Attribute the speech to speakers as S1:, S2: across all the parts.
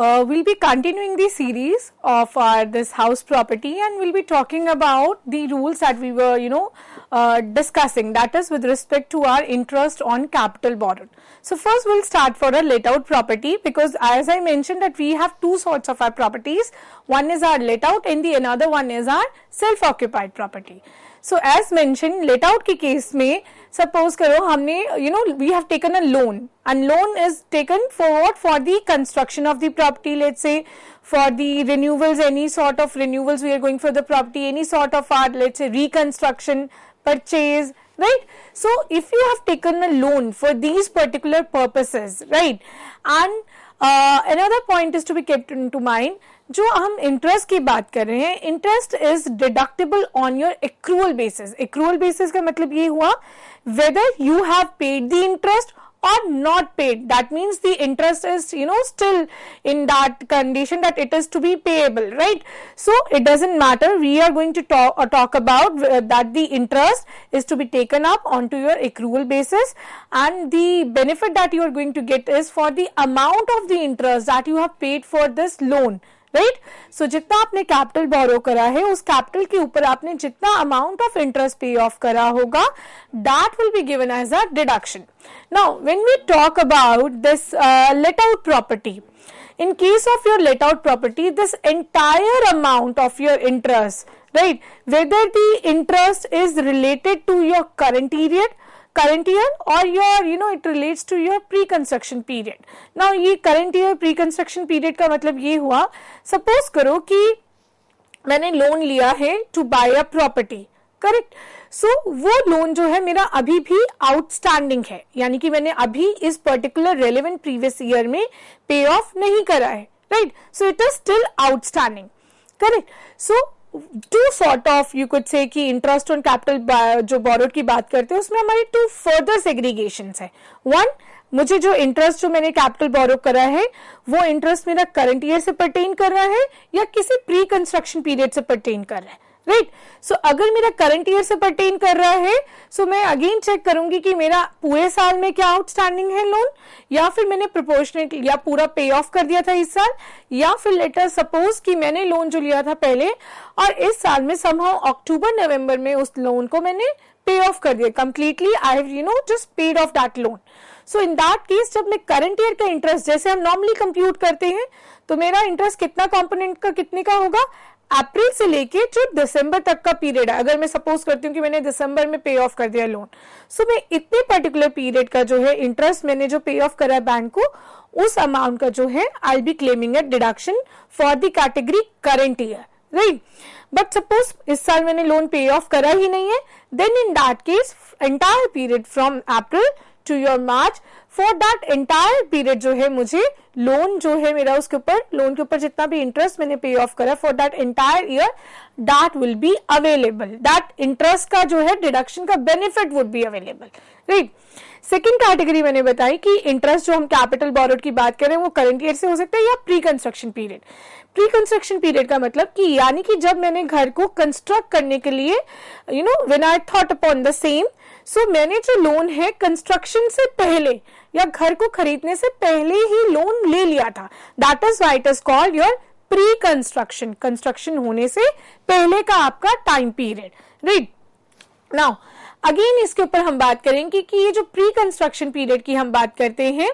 S1: uh, we'll be continuing the series of our this house property and we'll be talking about the rules that we were you know uh, discussing that is with respect to our interest on capital borrowed. So first we'll start for a let out property because as I mentioned that we have two sorts of our properties one is our let out and the another one is our self occupied property. So, as mentioned, let out के case में Suppose करो हमने you know we have loan a loan and loan For the construction of the property, let's say, for the renewals, any sort of renewals we are going for the property, any sort of our let's say reconstruction, purchase, right? So, if you have taken a loan for these particular purposes, right? And uh, another point is to be kept into mind जो हम interest की बात कर रहे हैं interest is deductible on your accrual basis accrual basis का मतलब ये हुआ whether you have paid the interest और not paid that means the interest is you know still in that condition that it is to be payable right so it doesn't matter we are going to talk talk about that the interest is to be taken up on to your accrual basis and the benefit that you are going to get is for the amount of the interest that you have paid for this loan right so जितना आपने capital बोरो करा है उस capital के ऊपर आपने जितना amount of interest pay off करा होगा that will be given as a deduction now when we talk about this let out property in case of your let out property this entire amount of your interest right whether the interest is related to your current period current year or your you know it relates to your pre-construction period. Now ये current year pre-construction period का मतलब ये हुआ suppose करो कि मैंने loan लिया है to buy a property correct so वो लोन जो है मेरा अभी भी आउटस्टैंडिंग है यानी कि मैंने अभी इस पर्टिकुलर रेलिवेंट प्रीवियस ईयर में पे ऑफ नहीं करा है right so it is still outstanding correct so to sort of you could say कि इंटरेस्ट ऑन कैपिटल जो बोरोड की बात करते हैं उसमें हमारे टू फर्दर सेग्रीगेशन है वन मुझे जो इंटरेस्ट जो मैंने कैपिटल बोरो करा है वो इंटरेस्ट मेरा करंट ईयर से परटेन कर रहा है या किसी प्री कंस्ट्रक्शन पीरियड से परटेन कर रहा है राइट right? सो so, अगर मेरा करंट ईयर से परटेन कर रहा है सो so मैं अगेन चेक करूंगी कि मेरा पूरे साल में क्या आउटस्टैंडिंग है लोन या फिर मैंने प्रोपोर्शनेट या पूरा पे ऑफ कर दिया था इस साल या फिर लेटर सपोज कि मैंने लोन जो लिया था पहले और इस साल में समहाउ अक्टूबर नवंबर में उस लोन को मैंने पे ऑफ कर दिया completely I have you know just paid off that loan so in that case जब मैं करंट ईयर का इंटरेस्ट जैसे हम नॉर्मली कंप्यूट करते हैं तो मेरा इंटरेस्ट कितना कंपोनेंट का कितने का होगा अप्रैल से लेके जो दिसंबर तक का पीरियड है अगर मैं सपोज करती हूँ कि मैंने दिसंबर में पे ऑफ कर दिया लोन सो मैं इतने पर्टिकुलर पीरियड का जो है इंटरेस्ट मैंने जो पे ऑफ करा बैंक को उस अमाउंट का जो है I be claiming at deduction for the category current year right but suppose इस साल मैंने लोन पे ऑफ करा ही नहीं है then in that case entire period from April to your March for that entire period जो है मुझे लोन जो है मेरा उसके ऊपर लोन के ऊपर जितना भी इंटरेस्ट मैंने पे ऑफ करा for that entire year that will be available that interest का जो है डिडक्शन का benefit would be available right second category मैंने बताई कि इंटरेस्ट जो हम कैपिटल बॉरोड की बात करें वो करंट ईयर से हो सकता है या pre construction period pre construction period का मतलब कि यानी कि जब मैंने घर को कंस्ट्रक्ट करने के लिए you know when I thought upon the same so so, मैंने जो लोन है कंस्ट्रक्शन से पहले या घर को खरीदने से पहले ही लोन ले लिया था that is what is called your pre construction construction होने से पहले का आपका time period right now again इसके ऊपर हम बात करेंगे कि ये जो प्री कंस्ट्रक्शन पीरियड की हम बात करते हैं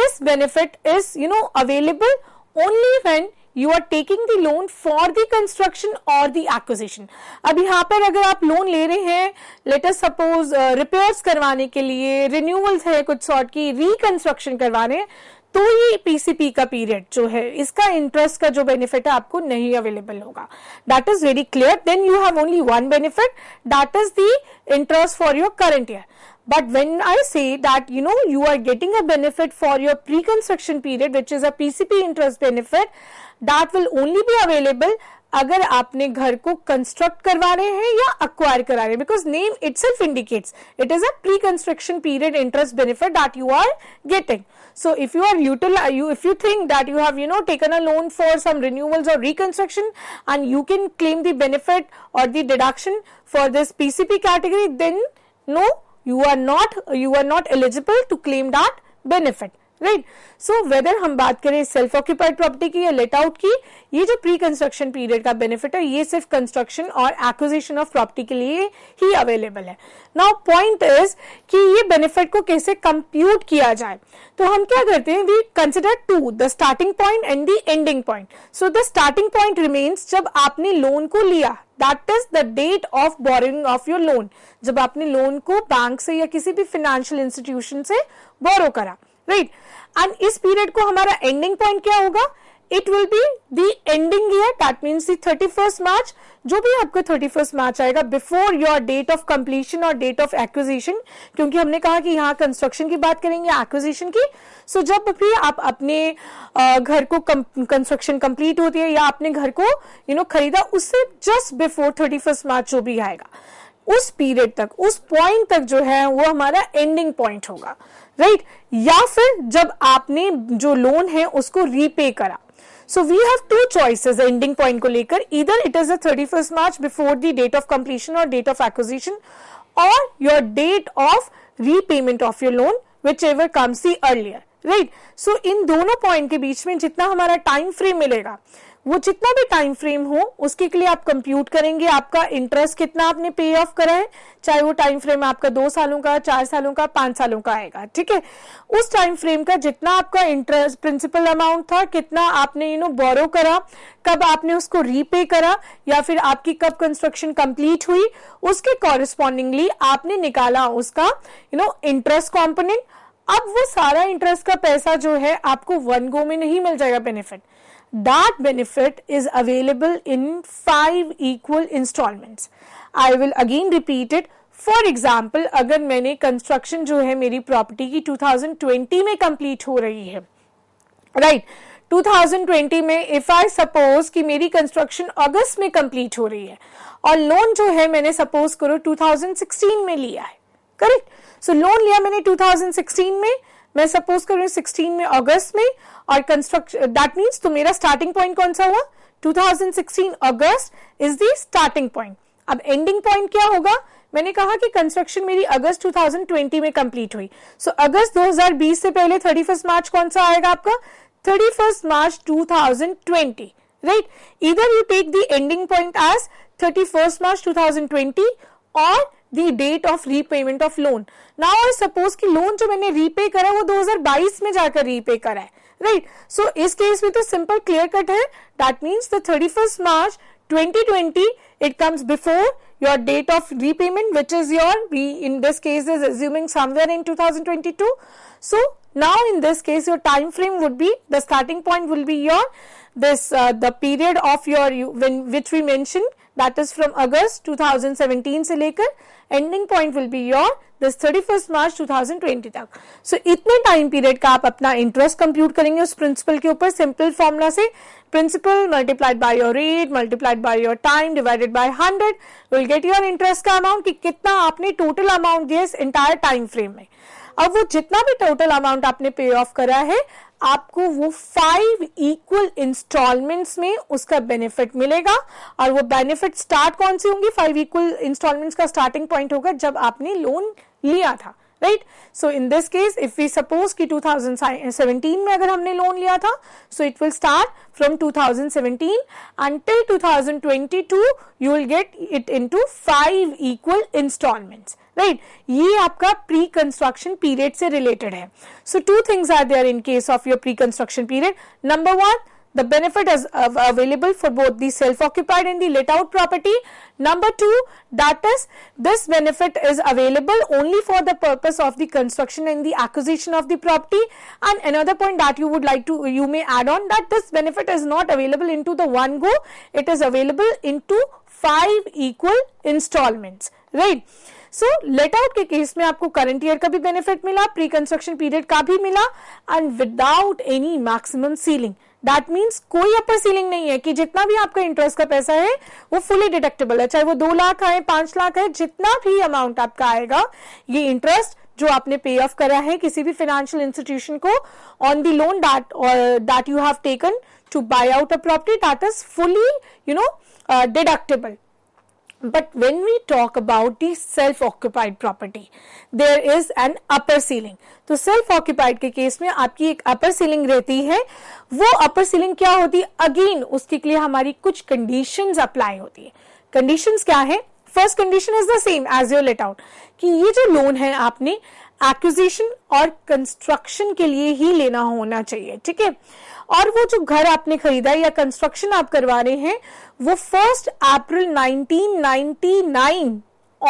S1: this benefit is you know available only when you are taking the loan for the construction और द एक्विजिशन अब यहाँ पर अगर आप लोन ले रहे हैं लेटर सपोज रिपेयर्स करवाने के लिए रिन्यूअल्स है कुछ सॉर्ट की रिकंस्ट्रक्शन करवाने तो ये पीसीपी का पीरियड जो है इसका इंटरेस्ट का जो बेनिफिट है आपको नहीं अवेलेबल होगा that is very clear then you have only one benefit that is the interest for your current year But when I say that you know you are getting a benefit for your pre-construction period which is a PCP interest benefit that will only be available अगर आपने घर को construct करवा रहे हैं या acquire करा रहे हैं because name itself indicates it is a pre construction period interest benefit that you are getting so if you are utilize you if you think that you have you know taken a loan for some renewals और reconstruction and you can claim the benefit और the deduction for this PCP category then no you are not you are not eligible to claim that benefit right so whether हम बात करें self occupied property की या let out की ये जो pre construction period का बेनिफिट है ये सिर्फ कंस्ट्रक्शन और एक्विजिशन ऑफ प्रॉपर्टी के लिए ही अवेलेबल है नाउ पॉइंट इज कि ये बेनिफिट को कैसे कंप्यूट किया जाए तो हम क्या करते हैं we consider two the starting point and the ending point so the starting point remains जब आपने लोन को लिया that is the date of borrowing of your loan जब आपने लोन को बैंक से या किसी भी फाइनेंशियल इंस्टीट्यूशन से बोरो करा राइट एंड इस पीरियड को हमारा एंडिंग पॉइंट क्या होगा it will be the ending year that means the thirty first March जो भी आपको थर्टी फर्स्ट मार्च आएगा before your date of completion और डेट ऑफ एक्विजिशन क्योंकि हमने कहा कि यहाँ कंस्ट्रक्शन की बात करेंगे एक्विजिशन की सो so, जब भी आप अपने घर को कंस्ट्रक्शन कंप्लीट होती है या अपने घर को यू you नो know, खरीदा उससे just before thirty first March जो भी आएगा उस पीरियड तक उस पॉइंट तक जो है वो हमारा एंडिंग पॉइंट होगा राइट right? या फिर जब आपने जो लोन है उसको रीपे करा so we have two choices ending point को लेकर इधर it is the thirty first March before the date of completion और डेट ऑफ एक्विजिशन और your date of repayment of your loan whichever comes the earlier right so इन दोनों point के बीच में जितना हमारा टाइम फ्रेम मिलेगा वो जितना भी टाइम फ्रेम हो उसके लिए आप कंप्यूट करेंगे आपका इंटरेस्ट कितना आपने पे ऑफ करा है चाहे वो टाइम फ्रेम आपका दो सालों का चार सालों का पांच सालों का आएगा ठीक है उस टाइम फ्रेम का जितना आपका इंटरेस्ट प्रिंसिपल अमाउंट था कितना आपने यू नो बोरो करा कब आपने उसको रीपे करा या फिर आपकी कब कंस्ट्रक्शन कंप्लीट हुई उसके कॉरेस्पॉन्डिंगली आपने निकाला उसका यू नो इंटरेस्ट कॉम्पोनेंट अब वो सारा इंटरेस्ट का पैसा जो है आपको वन गो में नहीं मिल जाएगा benefit that benefit is available in five equal installments. I will again repeat it. For example अगर मैंने कंस्ट्रक्शन जो है मेरी प्रॉपर्टी की 2020 में कंप्लीट हो रही है राइट right. 2020 में इफ आई सपोज कि मेरी कंस्ट्रक्शन अगस्त में कंप्लीट हो रही है और लोन जो है मैंने सपोज करो 2016 में लिया है करेक्ट सो लोन लिया मैंने 2016 में मैं सपोज कर रही हूँ सिक्सटीन में अगस्त में और कंस्ट्रक्शन दैट मीन्स तो मेरा स्टार्टिंग पॉइंट कौन सा हुआ 2016 अगस्त इज दी स्टार्टिंग पॉइंट अब एंडिंग पॉइंट क्या होगा मैंने कहा कि कंस्ट्रक्शन मेरी अगस्त 2020 में कंप्लीट हुई सो so, अगस्त 2020 से पहले 31 मार्च कौन सा आएगा आपका 31 मार्च 2020 राइट इधर you take the ending point as 31 मार्च 2020 और date of repayment of loan ना आई सपोज की लोन जो मैंने रीपे करा वो दो हजार बाईस में जाकर रीपे करा है राइट right? सो so, इस केस में तो सिंपल क्लियर कट है that means the thirty first March twenty twenty it comes before your date of repayment which is your be in this case is assuming somewhere in two thousand twenty two so now in this case your time frame would be the starting point will be your this uh, the period of your when which we mentioned that is from August 2017 से लेकर ending point will be your this 31 मार्च 2020 तक so so, इतने time period का आप अपना interest compute करेंगे उस principal के ऊपर सिंपल फॉर्मूला से principal multiplied by your rate multiplied by your time divided by 100 will get your interest का अमाउंट कि कितना आपने टोटल अमाउंट दिया इस एंटायर टाइम फ्रेम में अब वो जितना भी टोटल अमाउंट आपने पे ऑफ करा है आपको वो फाइव इक्वल इंस्टॉलमेंट्स में उसका बेनिफिट मिलेगा और वो बेनिफिट स्टार्ट कौन सी होंगी फाइव इक्वल इंस्टॉलमेंट्स का स्टार्टिंग पॉइंट होगा जब आपने लोन लिया था right so in this case if we suppose कि 2017 में अगर हमने लोन लिया था so it will start from to until 2022 you will get it to five equal instalments right ये आपका प्री कंस्ट्रक्शन पीरियड से रिलेटेड है so two things are there in case of your pre construction period number one the benefit is available for both the self-occupied and the let out property. Number two, that is this benefit is available only for the purpose of the construction and the acquisition of the property. And another point that you would like to, you may add on that this benefit is not available into the one go, it is available into five equal installments, right? So let out के case में आपको current year का भी benefit मिला pre construction period का भी मिला and without any maximum ceiling that means कोई अपर सीलिंग नहीं है कि जितना भी आपका इंटरेस्ट का पैसा है वो फुली डिडक्टेबल है चाहे वो दो लाख आए पांच लाख है जितना भी अमाउंट आपका आएगा ये इंटरेस्ट जो आपने पे ऑफ करा है किसी भी फाइनेंशियल इंस्टीट्यूशन को on the loan that that you have taken to buy out a property that is fully you know deductible But when we talk about the self-occupied property, there is an upper ceiling. तो self-occupied के case में आपकी एक upper ceiling रहती है वो upper ceiling क्या होती है अगेन उसके लिए हमारी कुछ conditions apply होती है Conditions क्या है first condition is the same as your let out कि ये जो लोन है आपने एक्विजिशन और कंस्ट्रक्शन के लिए ही लेना होना चाहिए ठीक है और वो जो घर आपने खरीदा है या कंस्ट्रक्शन आप करवा रहे हैं वो फर्स्ट अप्रैल 1999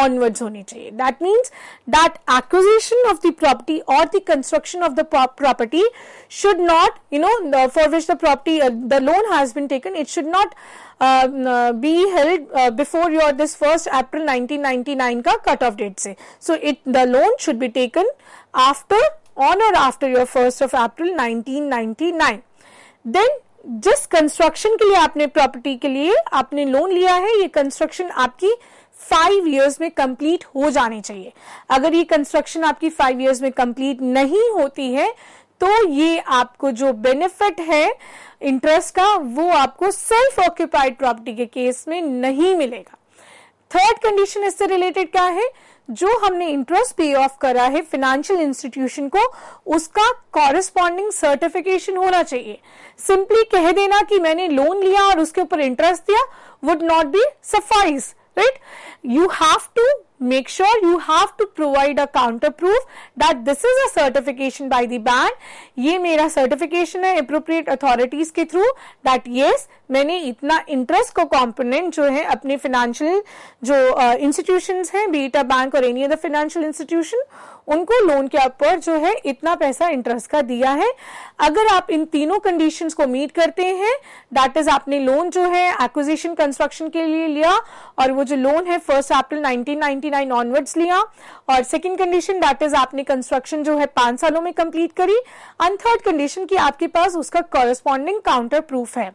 S1: ऑनवर्ड्स होने चाहिए that means that acquisition of the property और the construction of the property should not you know for which the property the loan has been taken it should not be held before your this first April 1999 का cut off date से so it the loan should be taken after on और after your first of April 1999 then जिस construction के लिए आपने property के लिए आपने लोन लिया है ये कंस्ट्रक्शन आपकी फाइव ईयर्स में कंप्लीट हो जानी चाहिए अगर ये कंस्ट्रक्शन आपकी फाइव ईयर्स में कंप्लीट नहीं होती है तो ये आपको जो बेनिफिट है इंटरेस्ट का वो आपको सेल्फ ऑक्यूपाइड प्रॉपर्टी के केस में नहीं मिलेगा थर्ड कंडीशन इससे रिलेटेड क्या है जो हमने इंटरेस्ट पे ऑफ करा है फाइनेंशियल इंस्टीट्यूशन को उसका कॉरेस्पॉन्डिंग सर्टिफिकेशन होना चाहिए सिंपली कह देना कि मैंने लोन लिया और उसके ऊपर इंटरेस्ट दिया would not be suffice right you have to make sure you have to provide a counter proof that this is a certification by the bank. ye mera certification hai appropriate authorities ke through that yes maine itna interest ko component jo hai apne financial jo uh, institutions हैं be it a bank or any other financial institution उनको loan के ऊपर जो है इतना पैसा interest का दिया है अगर आप इन तीनों कंडीशंस को मीट करते हैं दैट इज आपने लोन जो है एक्विजिशन कंस्ट्रक्शन के लिए लिया और वो जो लोन है फर्स्ट अप्रैल नाइन ऑनवर्ड्स लिया और सेकेंड कंडीशन दैट इज आपने कंस्ट्रक्शन जो है पांच सालों में कंप्लीट करी एंड थर्ड कंडीशन की आपके पास उसका कॉरेस्पॉन्डिंग काउंटर प्रूफ है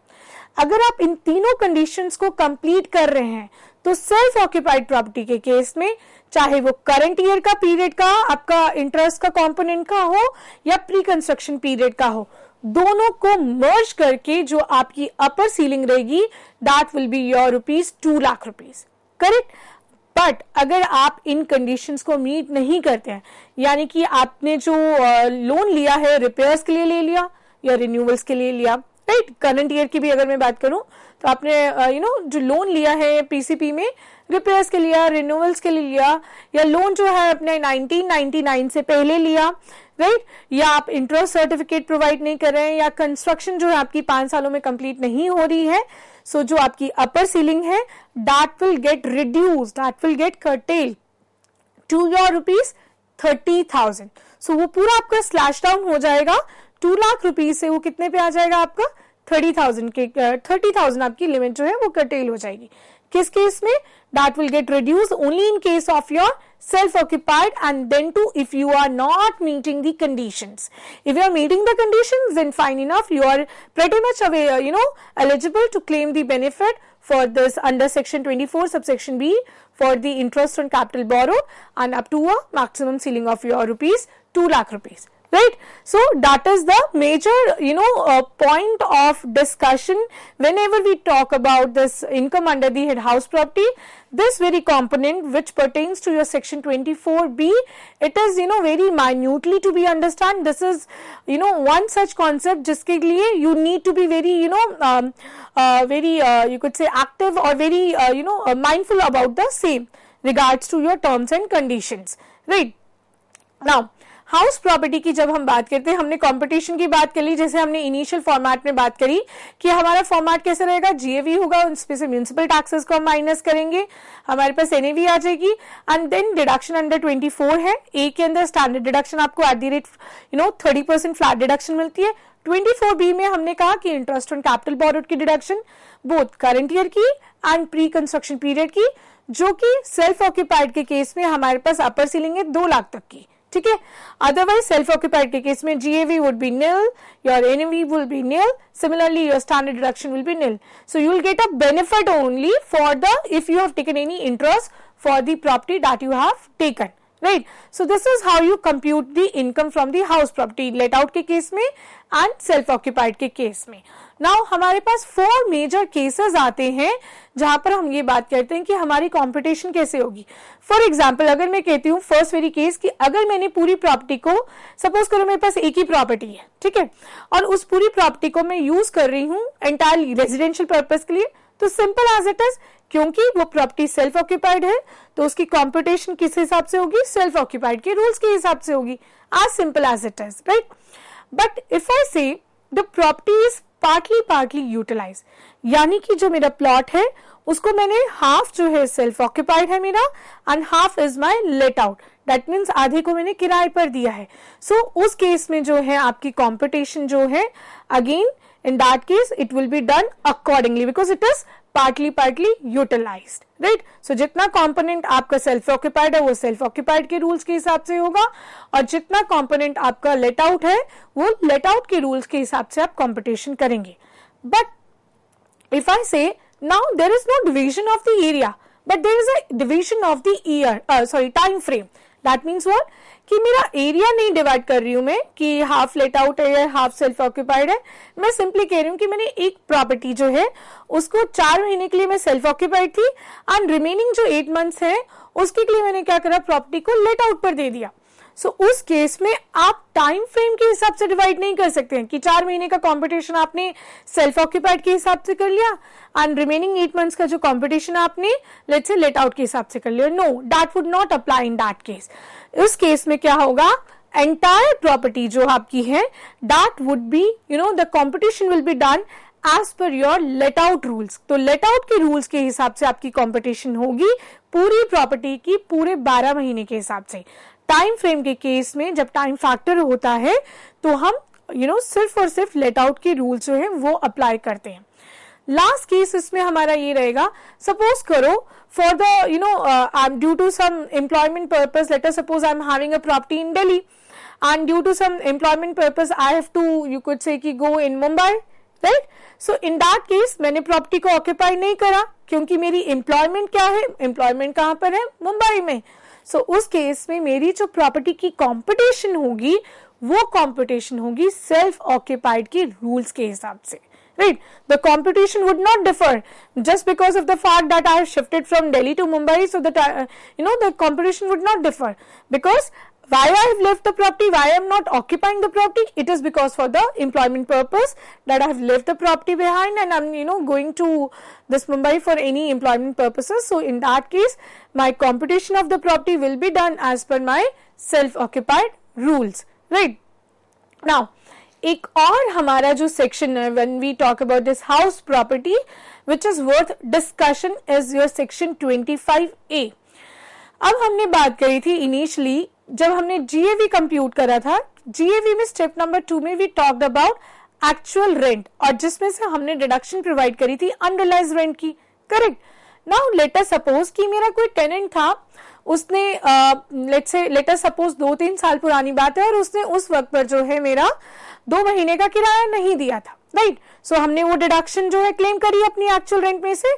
S1: अगर आप इन तीनों कंडीशन को कंप्लीट कर रहे हैं तो सेल्फ ऑक्यूपाइड प्रॉपर्टी के केस में चाहे वो करंट ईयर का पीरियड का आपका इंटरेस्ट का कंपोनेंट का हो या प्री कंस्ट्रक्शन पीरियड का हो दोनों को मर्ज करके जो आपकी अपर सीलिंग रहेगी that will be your rupees two lakh rupees correct but अगर आप इन कंडीशंस को मीट नहीं करते हैं यानी कि आपने जो लोन लिया है रिपेयर्स के लिए ले लिया या रिन्यूअल्स के लिए लिया राइट करंट ईयर की भी अगर मैं बात करूं तो आपने यू नो जो लोन लिया है पीसीपी में रिपेयर्स के लिया रिन्यूअल्स के लिए लिया या लोन जो है अपने 1999 से पहले लिया राइट या आप इंटरेस्ट सर्टिफिकेट प्रोवाइड नहीं कर रहे हैं या कंस्ट्रक्शन जो है आपकी पांच सालों में कंप्लीट नहीं हो रही है सो so, जो आपकी अपर सीलिंग है that will get reduce that will get curtail to your rupees thirty thousand so वो पूरा आपका स्लैश डाउन हो जाएगा टू लाख रुपीज से वो कितने पे आ जाएगा आपका थर्टी थाउजेंड के थर्टी uh, थाउजेंड आपकी लिमिट जो है वो कर्टेल हो जाएगी किस केस में that will get reduced only in case of your self-occupied and then too if you are not meeting the conditions. If you are meeting the conditions then fine enough you are pretty much aware uh, you know eligible to claim the benefit for this under section 24 subsection B for the interest on capital borrowed and up to a maximum ceiling of your rupees 2 lakh rupees right. So, that is the major you know uh, point of discussion whenever we talk about this income under the head house property this very component which pertains to your section 24b it is you know very minutely to be understood this is you know one such concept Just liye you need to be very you know um, uh, very uh, you could say active or very uh, you know uh, mindful about the same regards to your terms and conditions right now house property की जब हम बात करते हैं हमने competition की बात कर ली जैसे हमने इनिशियल फॉर्मेट में बात करी कि हमारा फॉर्मेट कैसे रहेगा जीएवी होगा उसमें से म्यूनसिपल टैक्सेस को हम माइनस करेंगे हमारे पास एनएवी आ जाएगी and then deduction under twenty four है ए के अंदर स्टैंडर्ड डिडक्शन आपको at the rate you know thirty percent flat deduction मिलती है बी में हमने कहा कि इंटरेस्ट ऑन कैपिटल बॉरोड की डिडक्शन बोथ करंट ईयर की एंड प्री कंस्ट्रक्शन पीरियड की जो कि सेल्फ ऑक्यूपाइड के केस में हमारे पास अपर सीलिंग है दो लाख तक की ठीक है अदरवाइज सेल्फ ऑक्यूपाइड के केस में GAV would be nil your NAV will be nil similarly your standard deduction will be nil so you will get a benefit only for the if you have taken any interest for the property that you have taken right so this is how you compute the income from the house property let out के case में and self occupied के case में now हमारे पास four major cases आते हैं जहां पर हम ये बात करते हैं कि हमारी कॉम्पिटिशन कैसे होगी फॉर एग्जाम्पल अगर मैं कहती हूँ फर्स्ट वेरी केस कि अगर मैंने पूरी प्रॉपर्टी को सपोज करो मेरे पास एक ही प्रॉपर्टी है ठीक है और उस पूरी प्रॉपर्टी को मैं यूज कर रही हूँ एंटायरली रेजिडेंशियल पर्पज के लिए तो सिंपल एज इट इज क्योंकि वो प्रॉपर्टी सेल्फ ऑक्यूपाइड है तो उसकी कॉम्पिटिशन किस हिसाब से होगी सेल्फ ऑक्यूपाइड के रूल्स के हिसाब से होगी as simple as it is right but if I say the property is partly partly utilize यानी कि जो मेरा प्लॉट है उसको मैंने हाफ जो है सेल्फ ऑक्यूपाइड है मेरा and half is my let out that means आधे को मैंने किराए पर दिया है सो so, उस केस में जो है आपकी कॉम्पिटिशन जो है again in that case it will be done accordingly because it is partly partly utilized right so jitna component aapka self occupied hai wo self occupied ke rules ke hisab se hoga aur jitna component aapka let out hai wo let out ke rules ke hisab se aap competition karenge but if I say now there is no division of the area but there is a division of the year uh, sorry time frame that means what कि मेरा area नहीं divide कर रही हूँ मैं कि half let out है या हाफ सेल्फ ऑक्यूपाइड है मैं सिंपली कह रही हूँ कि मैंने एक प्रॉपर्टी जो है उसको चार महीने के लिए मैं सेल्फ ऑक्यूपाइड थी एंड रिमेनिंग जो एट मंथ्स है उसके लिए मैंने क्या करा प्रॉपर्टी को लेट आउट पर दे दिया सो so, उस केस में आप टाइम फ्रेम के हिसाब से डिवाइड नहीं कर सकते हैं कि चार महीने का कॉम्पिटिशन आपने सेल्फ ऑक्यूपाइड के हिसाब से कर लिया एंड रिमेनिंग एट मंथ्स का जो कॉम्पिटिशन आपने लेट से लेट आउट के हिसाब से कर लिया no that would not apply in that case इस केस में क्या होगा एंटायर प्रॉपर्टी जो आपकी है that would be you know the competition will be done as per your let out rules तो लेट आउट के रूल्स के हिसाब से आपकी कॉम्पिटिशन होगी पूरी प्रॉपर्टी की पूरे बारह महीने के हिसाब से टाइम फ्रेम के केस में जब टाइम फैक्टर होता है तो हम यू you नो know, सिर्फ और सिर्फ लेट आउट के रूल्स जो है वो अप्लाई करते हैं लास्ट केस इसमें हमारा ये रहेगा सपोज करो for the you know I am due to some employment purpose later suppose I am having a property in Delhi and due to some employment purpose I have to you could say go in Mumbai right so in that case मैंने property को occupy नहीं करा क्योंकि मेरी employment क्या है employment कहाँ पर है मुंबई में सो so, उस केस में मेरी जो प्रॉपर्टी की कॉम्पिटिशन होगी वो कॉम्पिटिशन होगी सेल्फ ऑक्यूपाइड के रूल्स के हिसाब से right the competition would not differ just because of the fact that i have shifted from delhi to mumbai so that I, uh, you know the competition would not differ because why I have left the property, why I am not occupying the property, it is because for the employment purpose that I have left the property behind and I am you know going to this Mumbai for any employment purposes. So, in that case my computation of the property will be done as per my self occupied rules right. Now, एक और हमारा जो section है when we talk about this house property which is worth discussion is your section 25 A अब हमने बात करी थी इनिशियली जब हमने जीएवी कंप्यूट करा था जीएवी में स्टेप नंबर टू में we talk about actual rent और जिसमें से हमने डिडक्शन प्रोवाइड करी थी अनरलाइज रेंट की करेक्ट नाउ लेटर सपोज कि मेरा कोई टेनेंट था उसने लेट से लेटर सपोज दो तीन साल पुरानी बात है और उसने उस वक्त पर जो है मेरा दो महीने का किराया नहीं दिया था राइट right? सो so, हमने वो डिडक्शन जो है क्लेम करी अपनी एक्चुअल रेंट में से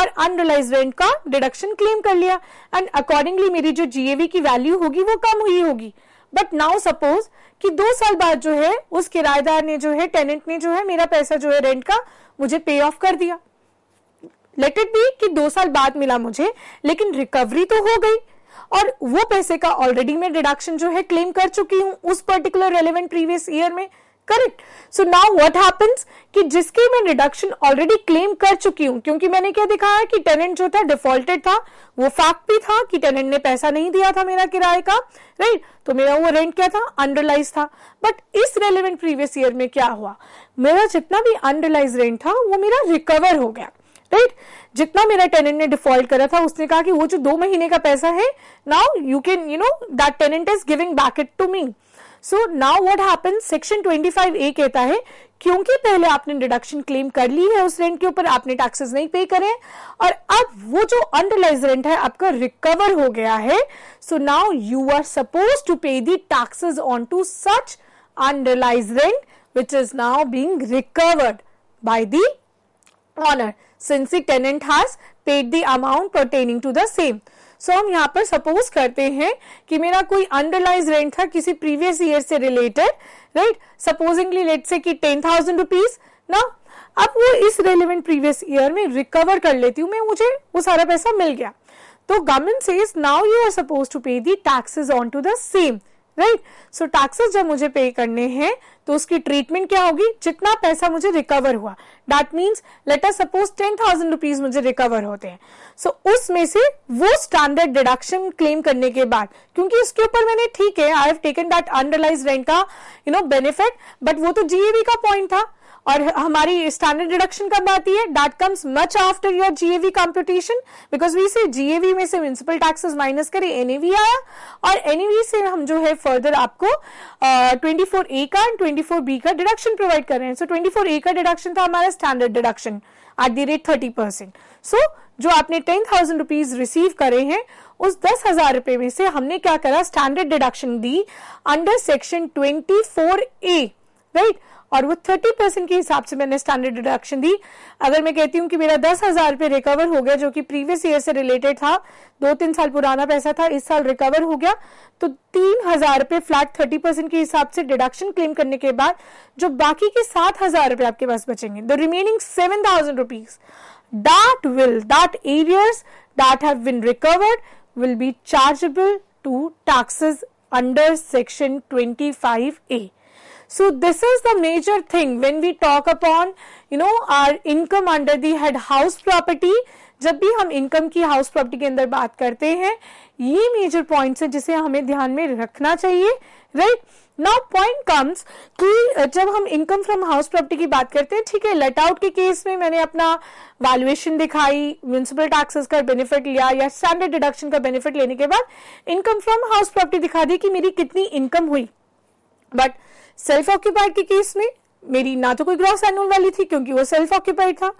S1: और अनरलाइज रेंट का डिडक्शन क्लेम कर लिया एंड अकॉर्डिंगली मेरी जो जीएवी की वैल्यू होगी वो कम हुई होगी बट नाउ सपोज कि दो साल बाद जो है उस किराएदार ने जो है टेनेंट ने जो है मेरा पैसा जो है रेंट का मुझे पे ऑफ कर दिया लेट इट बी कि दो साल बाद मिला मुझे लेकिन रिकवरी तो हो गई और वो पैसे का ऑलरेडी मैं डिडक्शन जो है क्लेम कर चुकी हूँ उस पर्टिकुलर रेलिवेंट प्रीवियस ईयर में correct so now what happens कि जिसकी मैं डिडक्शन ऑलरेडी क्लेम कर चुकी हूँ क्योंकि मैंने क्या दिखा है कि टेनेंट जो था डिफॉल्टेड था वो फैक्ट भी था कि टेनेंट ने पैसा नहीं दिया था मेरा किराए का राइट right? तो मेरा वो रेंट क्या था अंडरलाइज था बट इस रेलिवेंट प्रीवियस ईयर में क्या हुआ मेरा जितना भी अंडरलाइज रेंट था वो मेरा रिकवर हो गया राइट जितना मेरा टेनेंट ने डिफॉल्ट करा था उसने कहा कि वो जो दो महीने का पैसा है now you can you know that tenant is giving back it to me so now what happen section five A कहता है क्योंकि पहले आपने डिडक्शन क्लेम कर ली है उस रेंट के ऊपर आपने टैक्सेस नहीं पे करे और अब वो जो अंडरलाइज रेंट है आपका रिकवर हो गया है so now you are suppose to pay the taxes on to such unrealised rent which is now being recovered by the owner since tenant has paid the amount pertaining to the same so हम यहाँ पर suppose करते हैं कि मेरा कोई underlies rent था किसी प्रीवियस ईयर से related right supposingly let say कि टेन थाउजेंड रुपीज ना अब वो इस रेलिवेंट प्रीवियस ईयर में रिकवर कर लेती हूँ मैं मुझे वो सारा पैसा मिल गया तो गवर्नमेंट से now you are suppose to pay the taxes on to the same right so taxes जब मुझे पे करने हैं तो उसकी ट्रीटमेंट क्या होगी जितना पैसा मुझे रिकवर हुआ that means let us suppose ten thousand rupees मुझे रिकवर होते हैं सो so, उसमें से वो स्टैंडर्ड डिडक्शन क्लेम करने के बाद क्योंकि उसके ऊपर मैंने ठीक है I have taken that unrealised rent का यू नो बेनिफिट बट वो तो जीएबी का पॉइंट था और हमारी स्टैंडर्ड डिडक्शन कब आती है that comes much after your GAV competition because we say GAV में से म्यूनसिपल टैक्सेस माइनस करें एनएवी आया और एनएवी से हम जो है फर्दर आपको ट्वेंटी फोर ए का एंड ट्वेंटी फोर बी का डिडक्शन प्रोवाइड कर रहे हैं सो ट्वेंटी फोर ए का डिडक्शन था हमारा standard deduction at the rate thirty percent so जो आपने टेन थाउजेंड रुपीज रिसीव करे हैं उस दस हजार रुपए में से हमने क्या करा स्टैंडर्ड डिडक्शन दी under section twenty four A right और वो थर्टी परसेंट के हिसाब से मैंने स्टैंडर्ड डिडक्शन दी अगर मैं कहती हूँ कि मेरा दस हजार रुपये रिकवर हो गया जो कि प्रीवियस ईयर से रिलेटेड था दो तीन साल पुराना पैसा था इस साल रिकवर हो गया तो तीन हजार रुपये फ्लैट थर्टी परसेंट के हिसाब से डिडक्शन क्लेम करने के बाद जो बाकी के सात हजार रुपये आपके पास बचेंगे the remaining seven thousand rupees that will that arrears that have been recovered chargeable to taxes under section twenty five A So this is the major thing when we talk upon you know our income under the head house property. जब भी हम income की house property के अंदर बात करते हैं ये मेजर पॉइंट्स हैं जिसे हमें ध्यान में रखना चाहिए राइट नाउ पॉइंट कम्स कि जब हम इनकम फ्रॉम हाउस प्रॉपर्टी की बात करते हैं ठीक है लेट आउट के केस में मैंने अपना वैल्यूएशन दिखाई म्यूनसिपल टैक्सेस का बेनिफिट लिया या स्टैंडर्ड डिडक्शन का बेनिफिट लेने के बाद इनकम फ्रॉम हाउस प्रॉपर्टी दिखा दी कि मेरी कितनी इनकम हुई बट सेल्फ ऑक्यूपाइड के केस में मेरी ना तो कोई ग्रॉस एनुअल वैल्यू थी क्योंकि वो सेल्फ ऑक्यूपाइड था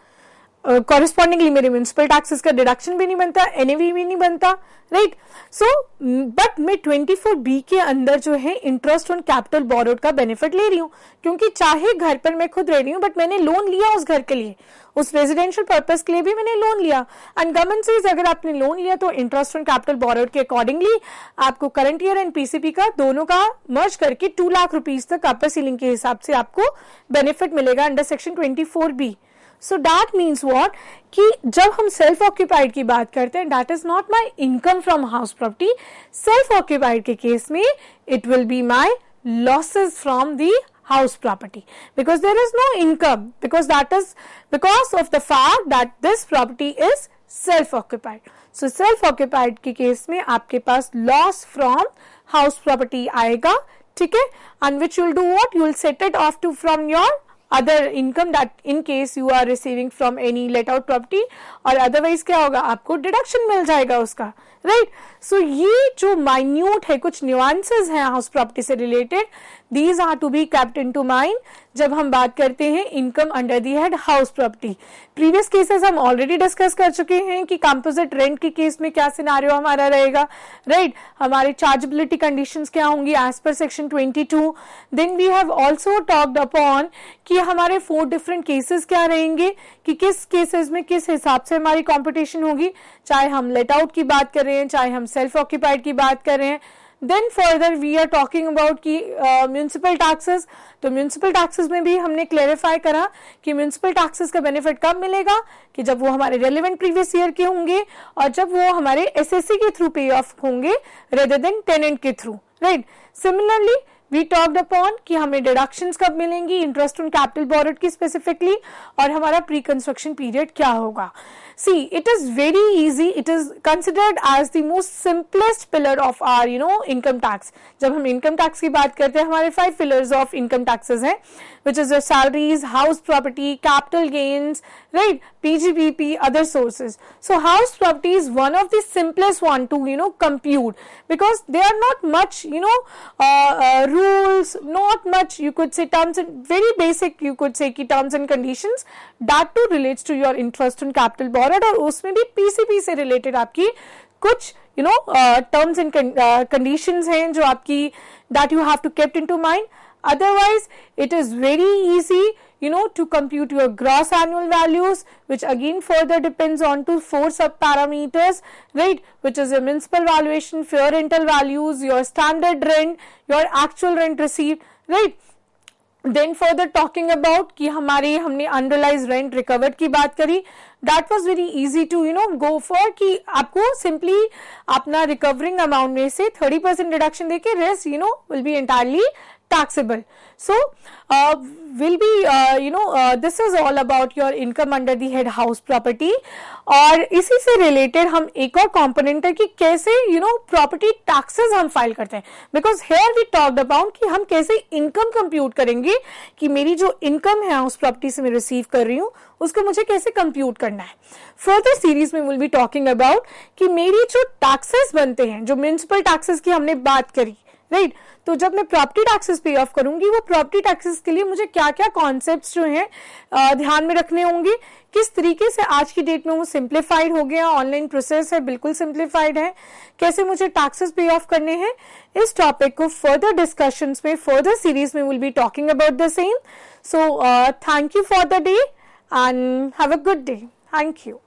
S1: कॉरेस्पॉन्डिंगली uh, मेरे म्यूनसिपल टैक्सेस का डिडक्शन भी नहीं बनता एनएवी भी नहीं बनता राइट सो बट मैं ट्वेंटी फोर बी के अंदर जो है इंटरेस्ट ऑन कैपिटल बोरोड का बेनिफिट ले रही हूँ क्योंकि चाहे घर पर मैं खुद रह रही हूँ बट मैंने लोन लिया उस घर के लिए उस रेजिडेंशियल पर्पज के लिए भी मैंने लोन लिया एंड गवर्नमेंट से अगर आपने लोन लिया तो इंटरेस्ट ऑन कैपिटल बोरोड के अकॉर्डिंगली आपको करंट ईयर एंड पीसीपी का दोनों का मर्ज करके टू लाख रुपीज तक अपर सीलिंग के हिसाब से आपको बेनिफिट मिलेगा under section twenty four B so that means what कि जब हम सेल्फ ऑक्यूपाइड की बात करते हैं that is not my income from house property self occupied के केस में it will be my losses from the house property because there is no income because that is because of the fact that this property is self occupied so self occupied के case में आपके पास loss from house property आएगा ठीक है and which you'll do what you'll set it off to from your other income that in case you are receiving from any let out property और otherwise क्या होगा आपको deduction मिल जाएगा उसका right right? So so, ये जो minute है कुछ न्यूआंसेस हैं हाउस प्रॉपर्टी से related these are to be kept in to mind जब हम बात करते हैं income under the head house property previous cases हम ऑलरेडी डिस्कस कर चुके हैं कि कंपोजिट रेंट के केस में क्या सिनारियो हमारा रहेगा राइट right? हमारे चार्जेबिलिटी कंडीशंस क्या होंगी as per section 22 then we have also talked upon कि हमारे फोर डिफरेंट केसेस क्या रहेंगे कि किस केसेस में किस हिसाब से हमारी कॉम्पिटिशन होगी चाहे हम लेट आउट की बात कर रहे हैं चाहे हम सेल्फ ऑक्यूपाइड की बात कर रहे हैं then further we are talking about की म्यूनसिपल टैक्सेस तो म्यूनसिपल टैक्सेस में भी हमने क्लेरिफाई करा कि म्यूनसिपल टैक्सेस का बेनिफिट कब मिलेगा कि जब वो हमारे रेलिवेंट प्रीवियस ईयर के होंगे और जब वो हमारे सी के थ्रू पे ऑफ होंगे रेदर देन टेनेंट के through right similarly we talked upon कि हमें डिडक्शंस कब मिलेंगी इंटरेस्ट ऑन कैपिटल बोर्ड की स्पेसिफिकली और हमारा प्री कंस्ट्रक्शन पीरियड क्या होगा see it is very easy it is considered as the most simplest pillar of our you know income tax जब हम इनकम टैक्स की बात करते हैं हमारे five pillars of income taxes हैं which is salaries house property capital gains right PGBP other sources so house property is one of the simplest one to you know compute because they are not much you know रू rules not much you could say terms and very basic you could say ki terms and conditions that too relates to your interest on capital borrowed और उसमें भी PCP se related aapki kuch you know uh, terms and con uh, conditions hain jo aapki that you have to kept into mind. Otherwise, it is very easy, you know, to compute your gross annual values, which again further depends on two four sub-parameters, right, which is your municipal valuation, your rental values, your standard rent, your actual rent received, right. Then further talking about ki hamare humne underlies rent recovered ki kari, that was very easy to, you know, go for ki aapko simply apna recovering amount mein se 30% reduction deke rest, you know, will be entirely taxable so uh, will be uh, you know uh, this is all about your income under the head house property और इसी से related हम एक और component है कि कैसे you know property taxes हम फाइल करते हैं because here we talked about कि हम कैसे इनकम कंप्यूट करेंगे कि मेरी जो इनकम है उस प्रॉपर्टी से मैं रिसीव कर रही हूं उसको मुझे कैसे कंप्यूट करना है फर्दर सीरीज में विल बी टॉकिंग अबाउट कि मेरी जो टैक्सेस बनते हैं जो म्यूनसिपल टैक्सेस की हमने बात करी राइट तो जब मैं प्रॉपर्टी टैक्सेस पे ऑफ करूंगी वो प्रॉपर्टी टैक्सेस के लिए मुझे क्या क्या कॉन्सेप्ट जो है ध्यान में रखने होंगे किस तरीके से आज की डेट में वो सिंप्लीफाइड हो गया ऑनलाइन प्रोसेस है बिल्कुल सिंप्लीफाइड है कैसे मुझे टैक्सेस पे ऑफ करने हैं इस टॉपिक को फर्दर डिस्कशन में फर्दर सीरीज में will be talking about the same so thank you for the day and have a good day thank you